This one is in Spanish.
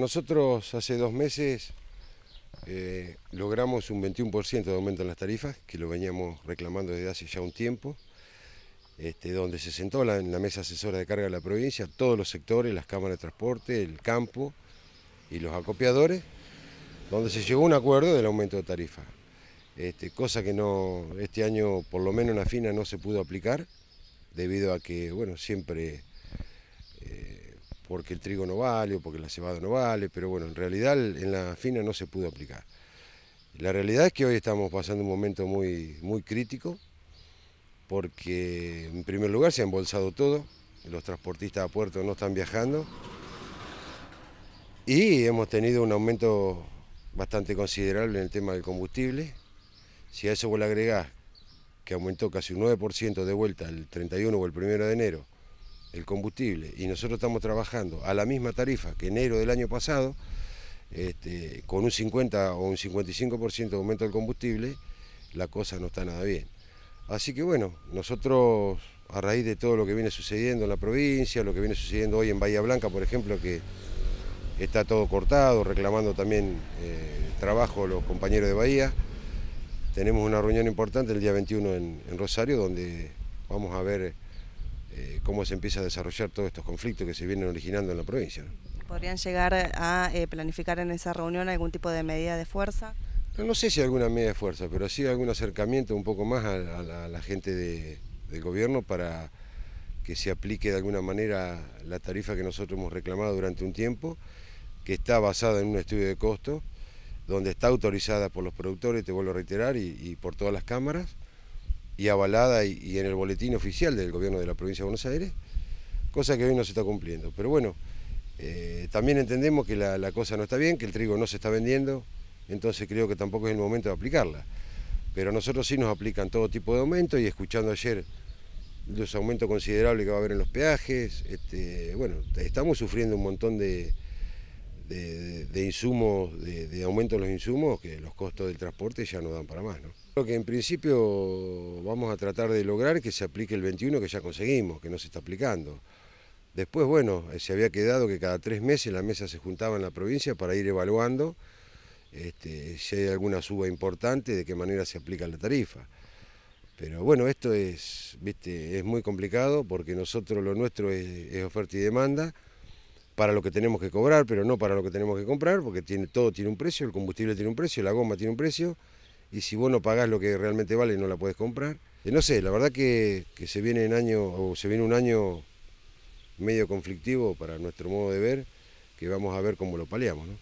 Nosotros hace dos meses eh, logramos un 21% de aumento en las tarifas, que lo veníamos reclamando desde hace ya un tiempo, este, donde se sentó en la mesa asesora de carga de la provincia, todos los sectores, las cámaras de transporte, el campo y los acopiadores, donde se llegó a un acuerdo del aumento de tarifas. Este, cosa que no, este año por lo menos en la FINA no se pudo aplicar, debido a que, bueno, siempre... Eh, porque el trigo no vale o porque la cebada no vale, pero bueno, en realidad en la fina no se pudo aplicar. La realidad es que hoy estamos pasando un momento muy, muy crítico, porque en primer lugar se ha embolsado todo, los transportistas a puerto no están viajando y hemos tenido un aumento bastante considerable en el tema del combustible. Si a eso vos le agregás que aumentó casi un 9% de vuelta el 31 o el 1 de enero el combustible y nosotros estamos trabajando a la misma tarifa que enero del año pasado, este, con un 50 o un 55% de aumento del combustible, la cosa no está nada bien. Así que bueno, nosotros a raíz de todo lo que viene sucediendo en la provincia, lo que viene sucediendo hoy en Bahía Blanca, por ejemplo, que está todo cortado, reclamando también eh, trabajo los compañeros de Bahía, tenemos una reunión importante el día 21 en Rosario, donde vamos a ver eh, cómo se empieza a desarrollar todos estos conflictos que se vienen originando en la provincia. ¿Podrían llegar a eh, planificar en esa reunión algún tipo de medida de fuerza? No, sé si alguna medida de fuerza, pero sí algún acercamiento un poco más a, la, gente de, del gobierno para que se aplique de alguna manera la tarifa que nosotros hemos reclamado durante un tiempo, que está basada en un estudio de costo, donde está autorizada por los productores, te vuelvo a reiterar, y por todas las cámaras y avalada y, en el boletín oficial del gobierno de la provincia de Buenos Aires, cosa que hoy no se está cumpliendo. Pero bueno, eh, también entendemos que la, cosa no está bien, que el trigo no se está vendiendo, entonces creo que tampoco es el momento de aplicarla. Pero nosotros sí nos aplican todo tipo de aumentos y escuchando ayer los aumentos considerables que va a haber en los peajes, este, bueno, estamos sufriendo un montón de, de, insumos, de, aumento de los insumos, que los costos del transporte ya no dan para más. ¿no? que en principio vamos a tratar de lograr que se aplique el 21 que ya conseguimos, que no se está aplicando. Después, bueno, eh, se había quedado que cada tres meses la mesa se juntaba en la provincia para ir evaluando este, si hay alguna suba importante, de qué manera se aplica la tarifa. Pero bueno, esto es, muy complicado porque nosotros lo nuestro es oferta y demanda para lo que tenemos que cobrar, pero no para lo que tenemos que comprar, porque tiene, todo tiene un precio, el combustible tiene un precio, la goma tiene un precio, y si vos no pagás lo que realmente vale, no la puedes comprar. no sé, la verdad que, se viene en año, o se viene un año medio conflictivo para nuestro modo de ver, que vamos a ver cómo lo paliamos. ¿no?